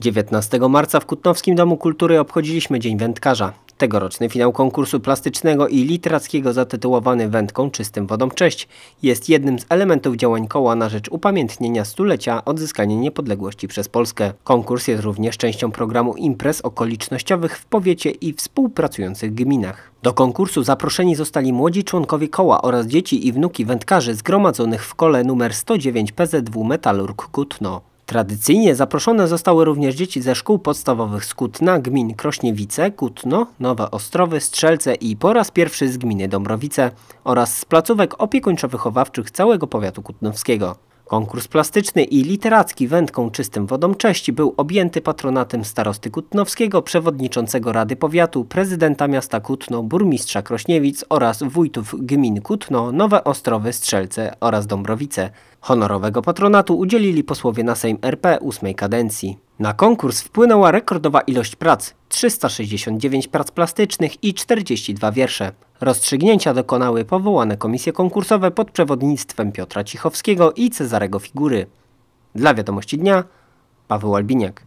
19 marca w Kutnowskim Domu Kultury obchodziliśmy Dzień Wędkarza. Tegoroczny finał konkursu plastycznego i literackiego zatytułowany Wędką czystym wodą cześć jest jednym z elementów działań koła na rzecz upamiętnienia stulecia odzyskania niepodległości przez Polskę. Konkurs jest również częścią programu imprez okolicznościowych w powiecie i współpracujących gminach. Do konkursu zaproszeni zostali młodzi członkowie koła oraz dzieci i wnuki wędkarzy zgromadzonych w kole numer 109 PZW Metalurg Kutno. Tradycyjnie zaproszone zostały również dzieci ze szkół podstawowych z Kutna, gmin Krośniewice, Kutno, Nowe Ostrowy, Strzelce i po raz pierwszy z gminy Dąbrowice oraz z placówek opiekuńczo-wychowawczych całego powiatu kutnowskiego. Konkurs plastyczny i literacki wędką czystym wodą Cześci był objęty patronatem starosty Kutnowskiego, przewodniczącego Rady Powiatu, prezydenta miasta Kutno, burmistrza Krośniewic oraz wójtów gmin Kutno, Nowe Ostrowy, Strzelce oraz Dąbrowice. Honorowego patronatu udzielili posłowie na Sejm RP ósmej kadencji. Na konkurs wpłynęła rekordowa ilość prac. 369 prac plastycznych i 42 wiersze. Rozstrzygnięcia dokonały powołane komisje konkursowe pod przewodnictwem Piotra Cichowskiego i Cezarego Figury. Dla Wiadomości Dnia Paweł Albiniak.